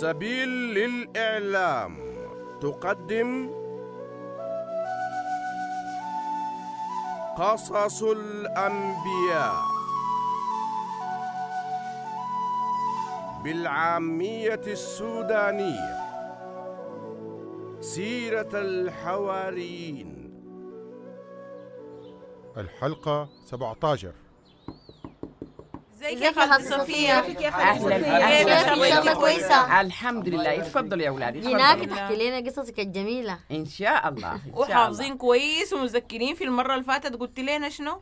سبيل للإعلام تقدم قصص الأنبياء بالعامية السودانية سيرة الحواريين الحلقة 17 ازيك يا خالد صفيه اهلا إيه، بك كويسه الحمد لله اتفضلوا يا اولاد هناك تحكي لنا قصصك الجميله ان شاء الله وحافظين كويس ومذكرين في المره اللي فاتت قلت لنا شنو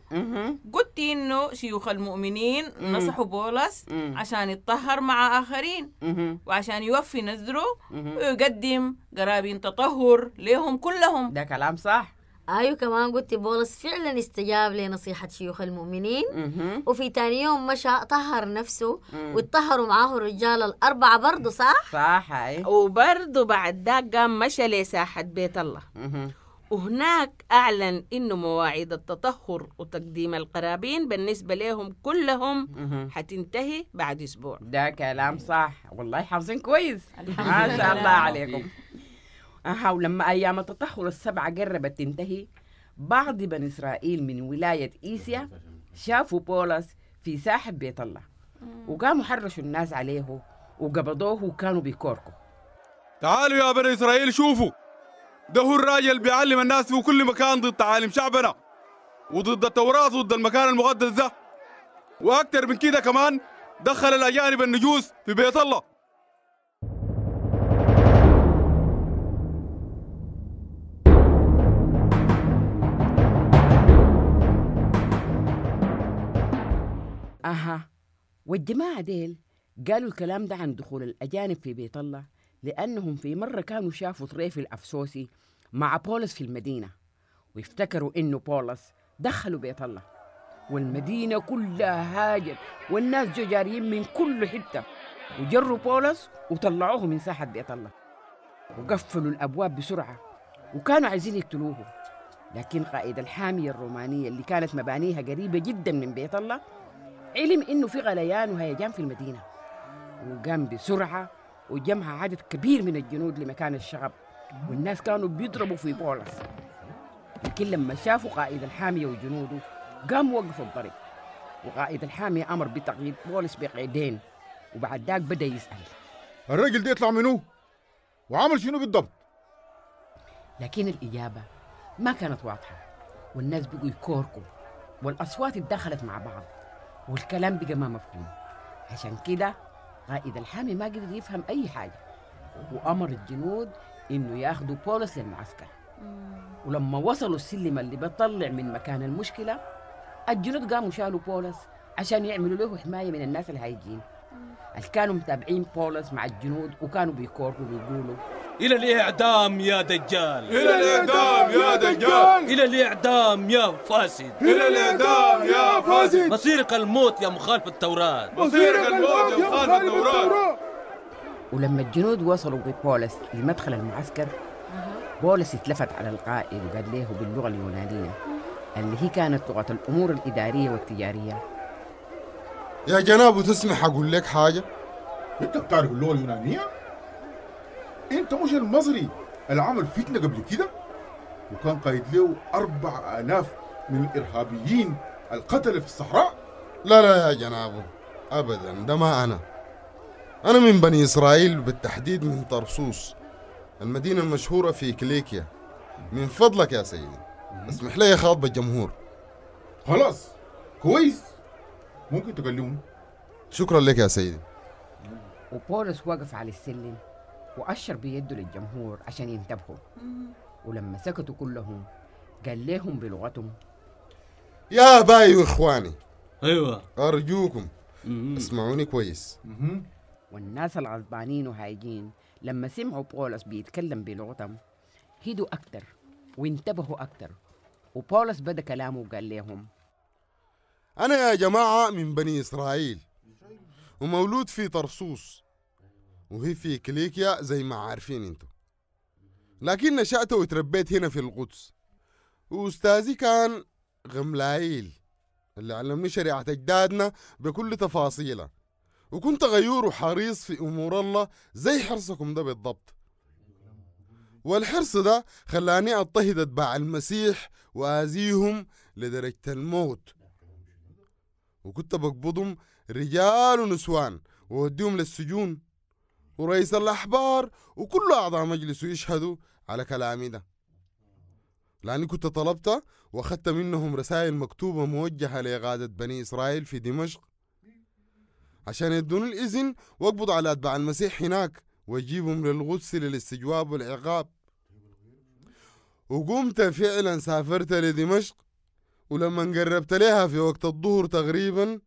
قلتي انه شيوخ المؤمنين نصحوا بولس عشان يتطهر مع اخرين وعشان يوفي نذره ويقدم قرابين تطهر لهم كلهم ده كلام صح أيوة كمان قلت بولس فعلا استجاب لنصيحة شيوخ المؤمنين وفي ثاني يوم مشى طهر نفسه وطهروا واتطهروا معاه الرجال الأربعة برضه صح؟ صح صح وبرضه بعد ذاك قام مشى لساحة بيت الله وهناك أعلن إنه مواعيد التطهر وتقديم القرابين بالنسبة لهم كلهم حتنتهي بعد أسبوع ده كلام صح والله حافظين كويس ما شاء الله عليكم أها ولما أيام التطهر السبعة قربت تنتهي بعض بني إسرائيل من ولاية إيسيا شافوا بولس في ساحة بيت الله وقاموا حرشوا الناس عليه وقبضوه وكانوا بيكوركوا تعالوا يا بني إسرائيل شوفوا ده هو الراجل بيعلم الناس في كل مكان ضد تعاليم شعبنا وضد التوراة ضد المكان المقدس ده وأكتر من كده كمان دخل الأجانب النجوس في بيت الله أها والجماعة ديل قالوا الكلام ده عن دخول الأجانب في بيت الله لأنهم في مرة كانوا شافوا طريف الأفسوسي مع بولس في المدينة وافتكروا إنه بولس دخلوا بيت الله والمدينة كلها هاجت والناس جو جاريين من كل حتة وجروا بولس وطلعوه من ساحة بيت الله وقفلوا الأبواب بسرعة وكانوا عايزين يقتلوه لكن قائد الحامية الرومانية اللي كانت مبانيها قريبة جدا من بيت الله علم انه في غليان وهيجان في المدينه وقام بسرعه وجمع عدد كبير من الجنود لمكان الشغب والناس كانوا بيضربوا في بولس لكن لما شافوا قائد الحامية وجنوده قام وقف الضرب وقائد الحامية أمر بتقييد بولس بقيدين وبعد ذاك بدأ يسأل الرجل ده يطلع منو؟ وعمل شنو بالضبط؟ لكن الإجابة ما كانت واضحة والناس بقوا يكوركوا والأصوات اتدخلت مع بعض والكلام بقى ما مفهوم عشان كده قائد الحامي ما قدر يفهم أي حاجة وأمر الجنود إنه ياخدوا بولس للمعسكر ولما وصلوا السلم اللي بيطلع من مكان المشكلة الجنود قاموا شالوا بولس عشان يعملوا له حماية من الناس الهايجين اللي كانوا متابعين بولس مع الجنود وكانوا بيكوروا بيقولوا إلى الإعدام يا دجال إلى الإعدام يا دجال إلى الإعدام يا فاسد إلى الإعدام يا فاسد مصيرك الموت يا مخالف التوراة مصيرك الموت يا مخالف التوراة ولما الجنود وصلوا ببولس لمدخل المعسكر بولس اتلفت على القائد وقال له باللغة اليونانية اللي هي كانت لغة الأمور الإدارية والتجارية يا جناب تسمح أقول لك حاجة أنت بتعرف اللغة اليونانية؟ انت مش المصري اللي عمل فتنه قبل كده وكان قايد له أربع آلاف من الإرهابيين القتلة في الصحراء لا لا يا جنابه أبدا ده ما أنا أنا من بني إسرائيل بالتحديد من طرسوس المدينة المشهورة في كليكيا من فضلك يا سيدي اسمح لي أخاطب الجمهور خلاص كويس ممكن تكلمهم شكرا لك يا سيدي وبولس وقف على السلم وأشر بيده للجمهور عشان ينتبهوا ولما سكتوا كلهم قال لهم بلغتهم يا باي واخواني ايوه ارجوكم اسمعوني كويس والناس العصبانين وهايجين لما سمعوا بولس بيتكلم بلغتهم هدوا أكتر وانتبهوا أكتر وبولس بدأ كلامه وقال لهم أنا يا جماعة من بني إسرائيل ومولود في طرسوس وهي في كليكيا زي ما عارفين انتو لكن نشأت وتربيت هنا في القدس وأستاذي كان غملايل اللي علمني شريعة أجدادنا بكل تفاصيلها وكنت غيور وحريص في أمور الله زي حرصكم ده بالضبط والحرص ده خلاني أضطهد أتباع المسيح وأزيهم لدرجة الموت وكنت بقبضهم رجال ونسوان ووديهم للسجون ورئيس الأحبار وكل أعضاء مجلسه يشهدوا على كلامي ده لأني كنت طلبت وأخذت منهم رسائل مكتوبة موجهة لإغادة بني إسرائيل في دمشق عشان يدوني الإذن وأقبض على أتباع المسيح هناك وأجيبهم للغدس للاستجواب والعقاب وقمت فعلا سافرت لدمشق ولما قربت لها في وقت الظهر تقريبا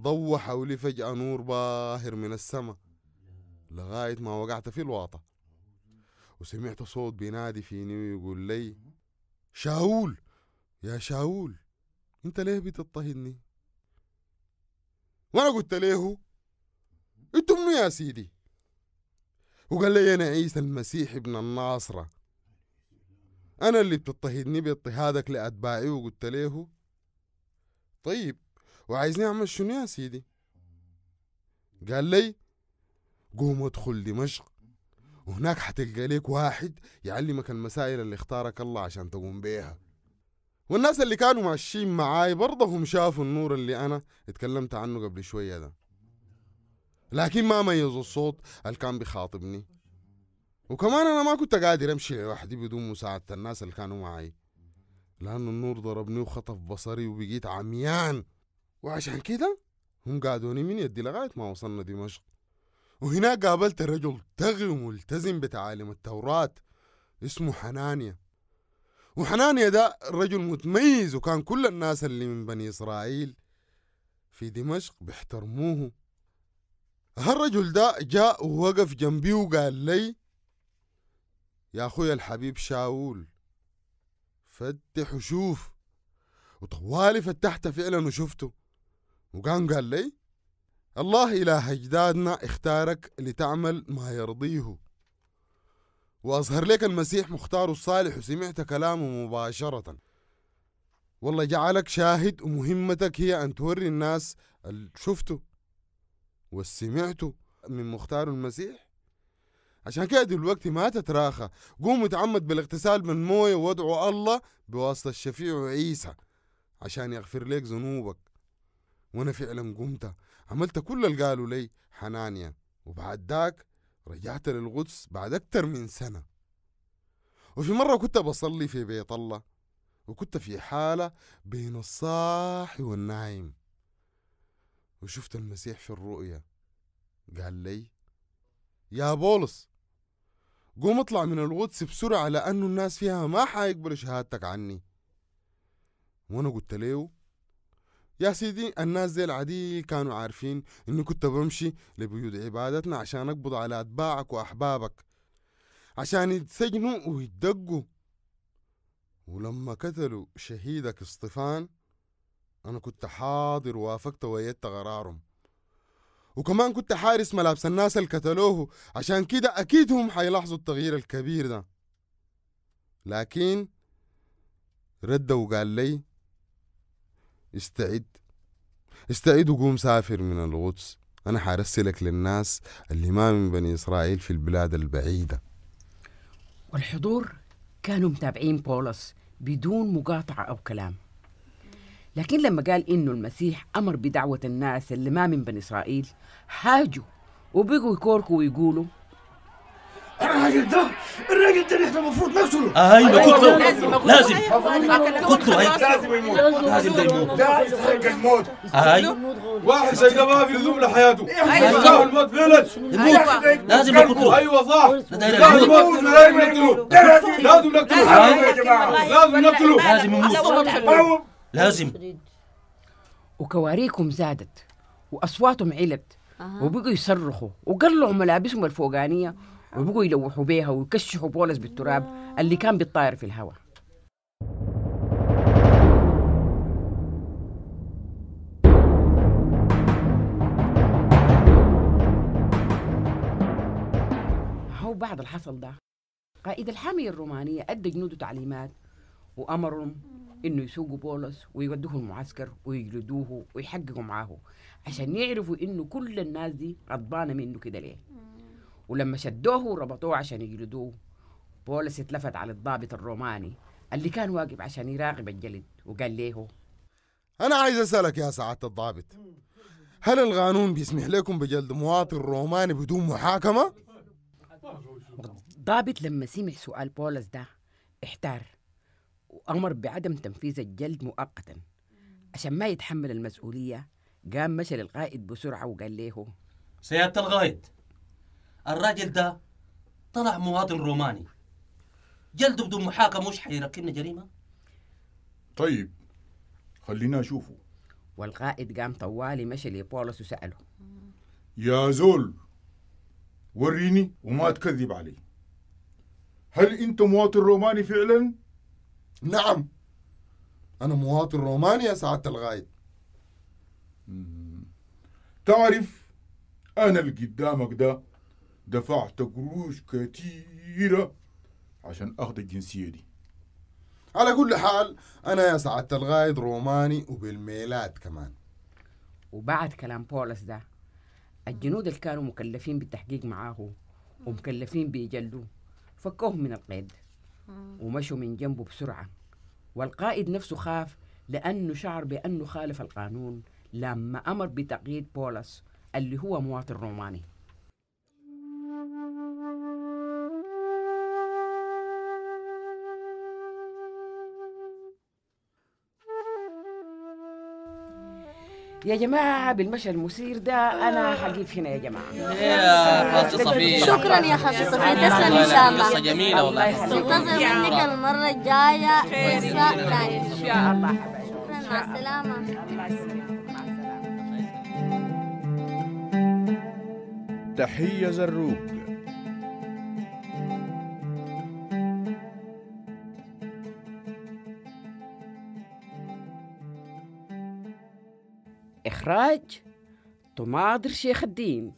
ضو حولي فجأة نور باهر من السماء لغاية ما وقعت في الواطة وسمعت صوت بينادي فيني ويقول لي شاول يا شاول انت ليه بتضطهدني وانا قلت له انت منو يا سيدي وقال لي انا عيسى المسيح ابن الناصره انا اللي بتضطهدني باضطهادك لاتباعي وقلت له طيب وعايزني اعمل شنو يا سيدي قال لي قوم ادخل دمشق وهناك حتلقى لك واحد يعلمك المسائل اللي اختارك الله عشان تقوم بيها والناس اللي كانوا ماشيين معاي برضه هم شافوا النور اللي انا اتكلمت عنه قبل شويه ده لكن ما ميزوا الصوت اللي كان بيخاطبني وكمان انا ما كنت قادر امشي لوحدي بدون مساعده الناس اللي كانوا معي لان النور ضربني وخطف بصري وبقيت عميان وعشان كده هم قادوني من يدي لغايه ما وصلنا دمشق وهناك قابلت رجل تغي وملتزم بتعاليم التوراة اسمه حنانيا وحنانيا ده رجل متميز وكان كل الناس اللي من بني إسرائيل في دمشق بيحترموه هالرجل ده جاء ووقف جنبي وقال لي يا أخوي الحبيب شاول فتح وشوف وطوالي فتحت فعلا وشفته وقام قال لي الله إله أجدادنا اختارك لتعمل ما يرضيه وأظهر لك المسيح مختار الصالح وسمعت كلامه مباشرة والله جعلك شاهد ومهمتك هي أن توري الناس شفته والسمعته من مختار المسيح عشان كده دلوقتي ما تتراخى قوم اتعمد بالاغتسال بالمويه وادعوا الله بواسطة الشفيع عيسى عشان يغفر لك ذنوبك وانا فعلا قمت عملت كل اللي قالوا لي حنانيا وبعد داك رجعت للقدس بعد أكتر من سنة وفي مرة كنت بصلي في بيت الله وكنت في حالة بين الصاحي والنايم وشفت المسيح في الرؤية قال لي يا بولس قوم اطلع من القدس بسرعة لأنه الناس فيها ما حيقبلوا شهادتك عني وأنا قلت له يا سيدي الناس زي العادي كانوا عارفين اني كنت بمشي لبيوت عبادتنا عشان اقبض على اتباعك واحبابك عشان يتسجنوا ويدقوا ولما قتلوا شهيدك اصطفان انا كنت حاضر وافقت وايدت قرارهم وكمان كنت حارس ملابس الناس اللي قتلوه عشان كده اكيد هم حيلاحظوا التغيير الكبير ده لكن رد وقال لي استعد استعد وقوم سافر من القدس أنا حارسلك للناس اللي ما من بني إسرائيل في البلاد البعيدة والحضور كانوا متابعين بولس بدون مقاطعة أو كلام لكن لما قال إنه المسيح أمر بدعوة الناس اللي ما من بني إسرائيل هاجوا وبقوا يكوركوا ويقولوا الراجل ده الراجل ده احنا المفروض نقتله آه، ايوه, أيوة، قتله أيوة، لازم لازم قتله لازم أيوة، يموت لازم ده يموت ده يستحق الموت آه، اي واحد زي ده ما في لزوم لحياته ايوه الموت فيلج يموت لازم نقتله ايوه صح لازم نقتله لازم نقتله لازم نقتله لازم نقتله لازم يموت لازم وكواريكم زادت واصواتهم علبت وبقوا يصرخوا وقلعوا ملابسهم الفوقانيه وبقوا يلوحوا بيها ويكشحوا بولس بالتراب اللي كان بيطاير في الهواء هو بعد اللي حصل ده قائد الحامية الرومانية أدى جنوده تعليمات وأمرهم إنه يسوقوا بولس ويودوه المعسكر ويجلدوه ويحققوا معاه عشان يعرفوا إنه كل الناس دي غضبانة منه كده ليه ولما شدوه وربطوه عشان يجلدوه بولس اتلفت على الضابط الروماني اللي كان واقف عشان يراقب الجلد وقال ليه أنا عايز أسألك يا سعادة الضابط هل القانون بيسمح لكم بجلد مواطن روماني بدون محاكمة؟ الضابط لما سمع سؤال بولس ده احتار وأمر بعدم تنفيذ الجلد مؤقتا عشان ما يتحمل المسؤولية قام مشى للقائد بسرعة وقال له سيادة القائد الراجل ده طلع مواطن روماني جلده بدون محاكمة مش حيركبنا جريمة طيب خلينا أشوفه والقائد قام طوالي مشي لبولس وسأله يا زول وريني وما تكذب علي هل أنت مواطن روماني فعلا؟ نعم أنا مواطن روماني يا سعادة الغايد تعرف أنا اللي قدامك ده دفعت قروش كتيرة عشان أخذ الجنسية دي على كل حال أنا يا سعادة الغايد روماني وبالميلاد كمان وبعد كلام بولس ده الجنود اللي كانوا مكلفين بالتحقيق معاه ومكلفين بيجلدوه فكوهم من القيد ومشوا من جنبه بسرعة والقائد نفسه خاف لأنه شعر بأنه خالف القانون لما أمر بتقييد بولس اللي هو مواطن روماني يا جماعة بالمشى المثير ده أنا حقيف هنا يا جماعة يا خاصة صفية شكرا يا خاصة صفية تسلم إن شاء الله قصة جميلة والله تنتظر منك المرة الجاية فرصة ثانية إن شاء الله شكرا مع السلامة الله تحية زروق graaitje, tomaatjes gedien.